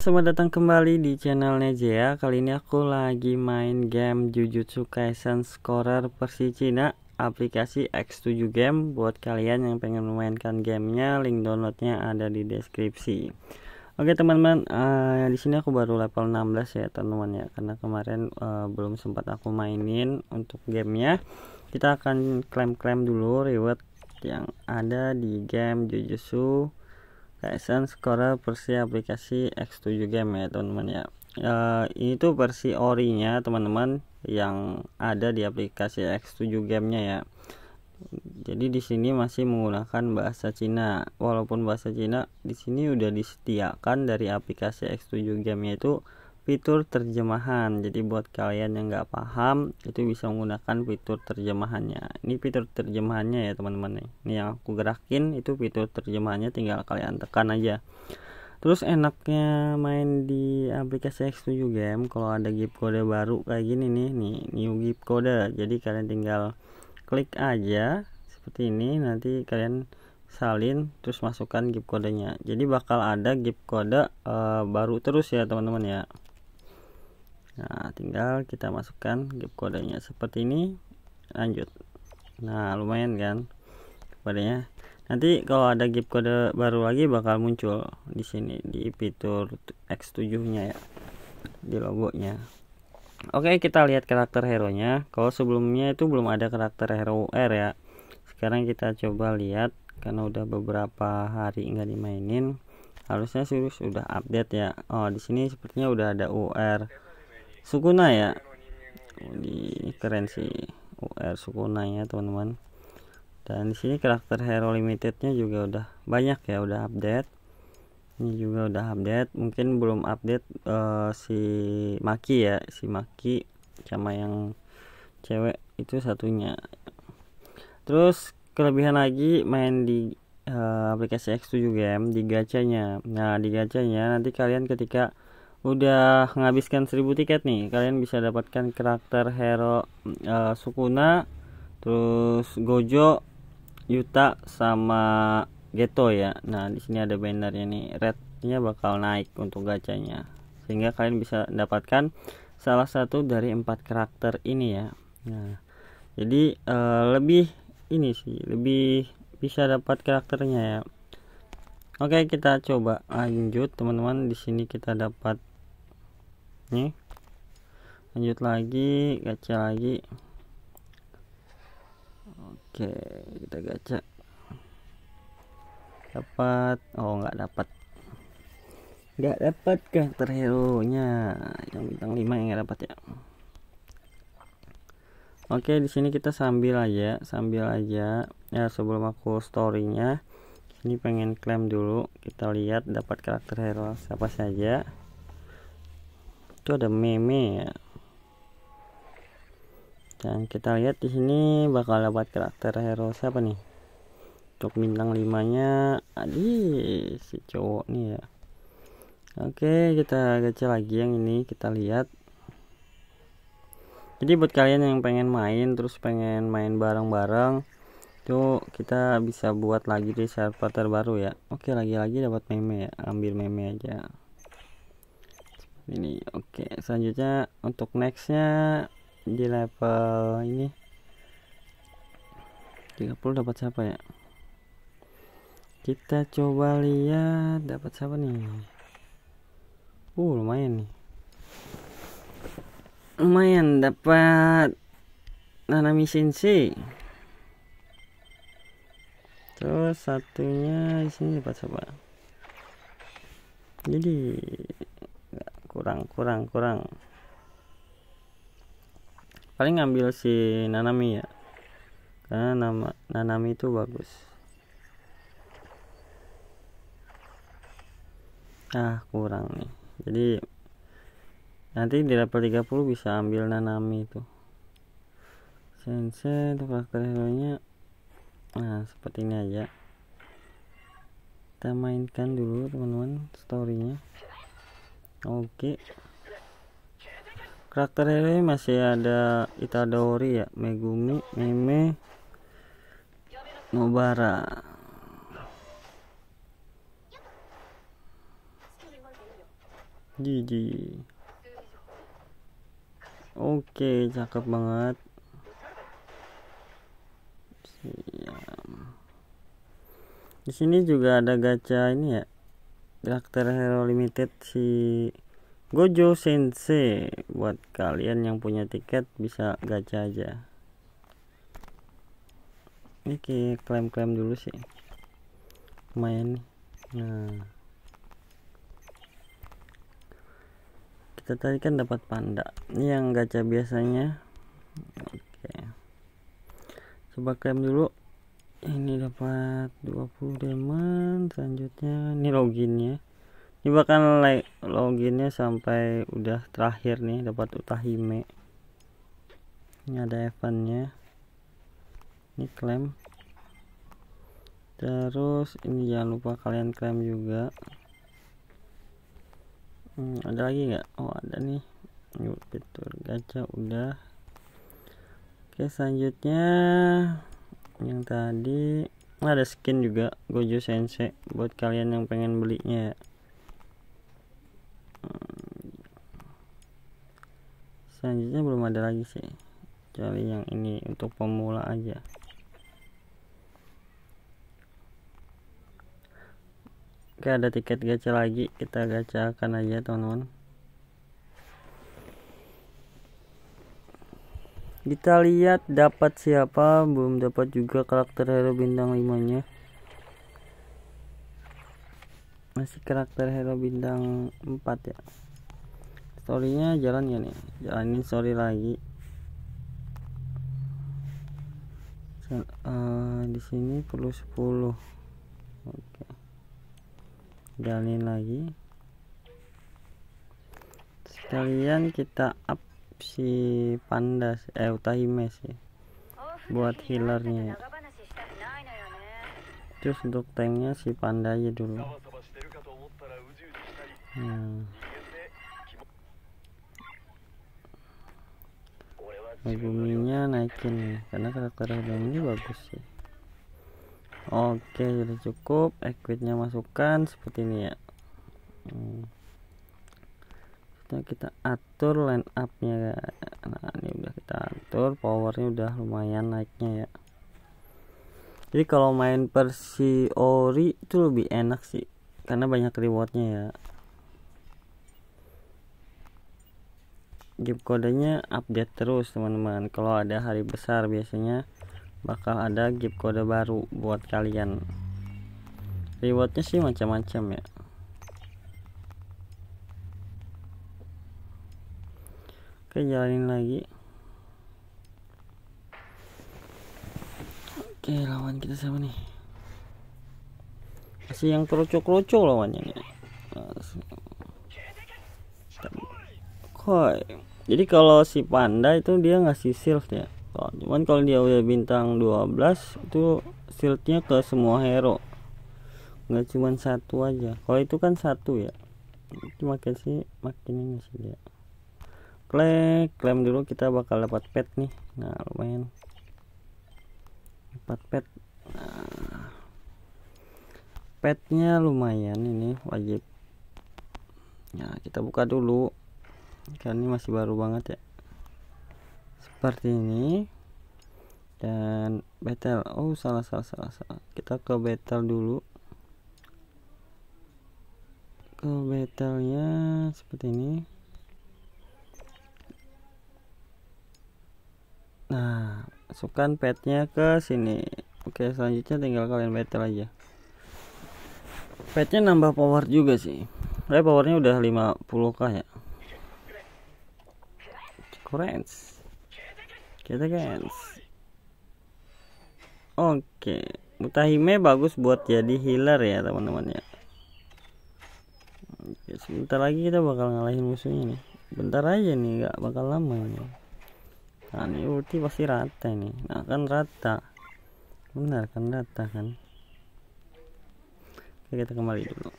Selamat datang kembali di channel Nejea Kali ini aku lagi main game Jujutsu Kaisen Scorer versi Cina Aplikasi X7 Game Buat kalian yang pengen memainkan gamenya Link downloadnya ada di deskripsi Oke teman-teman uh, di sini aku baru level 16 ya teman-teman ya Karena kemarin uh, belum sempat aku mainin untuk gamenya Kita akan klaim-klaim dulu reward yang ada di game Jujutsu Kaisen Score versi aplikasi X7 Game ya teman-teman ya E, eh, ini tuh versi orinya teman-teman yang ada di aplikasi X7 Game-nya ya jadi di sini masih menggunakan bahasa Cina walaupun bahasa Cina di sini udah disediakan dari aplikasi X7 Game-nya itu fitur terjemahan jadi buat kalian yang nggak paham itu bisa menggunakan fitur terjemahannya ini fitur terjemahannya ya teman-teman nih ini yang aku gerakin itu fitur terjemahannya tinggal kalian tekan aja terus enaknya main di aplikasi X7 game kalau ada gift kode baru kayak gini nih nih new gift kode. jadi kalian tinggal klik aja seperti ini nanti kalian salin terus masukkan gift kodenya jadi bakal ada gift kode uh, eh, baru terus ya teman-teman ya nah tinggal kita masukkan gap kodenya seperti ini lanjut nah lumayan kan kodenya nanti kalau ada gap kode baru lagi bakal muncul di sini di fitur X7 nya ya di logonya Oke kita lihat karakter hero nya kalau sebelumnya itu belum ada karakter hero r ya sekarang kita coba lihat karena udah beberapa hari nggak dimainin harusnya sudah update ya Oh di sini sepertinya udah ada UR Sukuna ya oh, di keren sih UR Sukuna ya teman-teman dan di sini karakter hero limitednya juga udah banyak ya udah update ini juga udah update mungkin belum update uh, si Maki ya si Maki sama yang cewek itu satunya terus kelebihan lagi main di uh, aplikasi X7 game di gacanya nah di gacanya nanti kalian ketika udah menghabiskan 1000 tiket nih kalian bisa dapatkan karakter hero uh, Sukuna terus Gojo Yuta sama Geto ya nah di sini ada bannernya nih rednya bakal naik untuk gacanya sehingga kalian bisa dapatkan salah satu dari empat karakter ini ya nah jadi uh, lebih ini sih lebih bisa dapat karakternya ya Oke kita coba lanjut teman-teman di sini kita dapat ini lanjut lagi gacha lagi oke kita gacha dapat oh nggak dapat nggak dapat karakter hero nya yang bintang lima yang dapat ya oke di sini kita sambil aja sambil aja ya sebelum aku storynya ini pengen klaim dulu kita lihat dapat karakter hero siapa saja itu ada meme ya dan kita lihat di sini bakal dapat karakter hero siapa nih untuk bintang limanya adi si cowok nih ya oke kita kecil lagi yang ini kita lihat jadi buat kalian yang pengen main terus pengen main bareng-bareng tuh kita bisa buat lagi di server terbaru ya oke lagi-lagi dapat meme ya ambil meme aja ini oke okay. selanjutnya untuk nextnya di level ini 30 dapat siapa ya kita coba lihat dapat siapa nih uh lumayan nih lumayan dapat Nanami Sensei terus satunya di sini dapat siapa jadi kurang kurang kurang paling ngambil si Nanami ya karena nama Nanami itu bagus ah kurang nih jadi nanti di level 30 bisa ambil Nanami itu sensei itu karakter heronya nah seperti ini aja kita mainkan dulu teman-teman storynya Oke. Okay. Karakter ini masih ada Itadori ya, Megumi, Meme, Nobara. Gigi. Oke, okay, cakep banget. Di sini juga ada gacha ini ya, karakter hero limited si Gojo Sensei buat kalian yang punya tiket bisa gacha aja ini klaim-klaim dulu sih main nah kita tadi kan dapat panda ini yang gacha biasanya oke coba klaim dulu ini dapat 20 diamond selanjutnya ini loginnya ini bahkan like loginnya sampai udah terakhir nih dapat utahime ini ada eventnya ini klaim terus ini jangan lupa kalian klaim juga hmm, ada lagi nggak oh ada nih yuk fitur gacha udah oke selanjutnya yang tadi ada skin juga Gojo Sensei buat kalian yang pengen belinya ya hmm. selanjutnya belum ada lagi sih cari yang ini untuk pemula aja oke ada tiket gacha lagi kita gacha akan aja teman-teman kita lihat dapat siapa belum dapat juga karakter hero bintang 5 nya masih karakter hero bintang 4 ya storynya jalan ya nih jalanin story lagi uh, di sini perlu 10 oke okay. jalanin lagi sekalian kita up si panda eh utahime sih ya. buat healernya ya. terus untuk tanknya si panda aja dulu hmm. Nah, buminya naikin ya karena karakter ini bagus sih oke sudah cukup equipnya masukkan seperti ini ya hmm selanjutnya kita atur line up nya nah ini udah kita atur powernya udah lumayan naiknya ya jadi kalau main versi ori itu lebih enak sih karena banyak rewardnya ya game kodenya update terus teman-teman kalau ada hari besar biasanya bakal ada gift kode baru buat kalian rewardnya sih macam-macam ya oke jalanin lagi oke lawan kita siapa nih masih yang kroco-kroco lawannya nih koi jadi kalau si panda itu dia ngasih shield ya cuman kalau dia udah bintang 12 itu shieldnya ke semua hero nggak cuman satu aja kalau itu kan satu ya itu makin sih makin ini sih dia klik klaim dulu kita bakal dapat pet nih nah lumayan dapat pet nah, petnya lumayan ini wajib nah kita buka dulu karena ini masih baru banget ya seperti ini dan battle oh salah salah salah salah kita ke battle dulu ke battlenya seperti ini nah masukkan padnya ke sini oke selanjutnya tinggal kalian battle aja padnya nambah power juga sih saya powernya udah 50k ya keren kita guys oke mutahime bagus buat jadi healer ya teman-teman ya oke, sebentar lagi kita bakal ngalahin musuhnya nih bentar aja nih nggak bakal lama ini nah kan ini iya. ulti pasti rata ini nah kan rata benar kan rata kan Oke, kita kembali dulu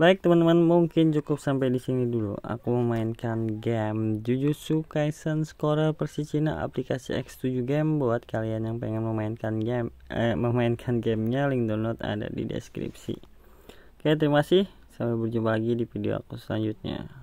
Baik teman-teman mungkin cukup sampai di sini dulu. Aku memainkan game Jujutsu Kaisen Score Persi Cina aplikasi X7 Game buat kalian yang pengen memainkan game eh, memainkan gamenya link download ada di deskripsi. Oke terima kasih sampai berjumpa lagi di video aku selanjutnya.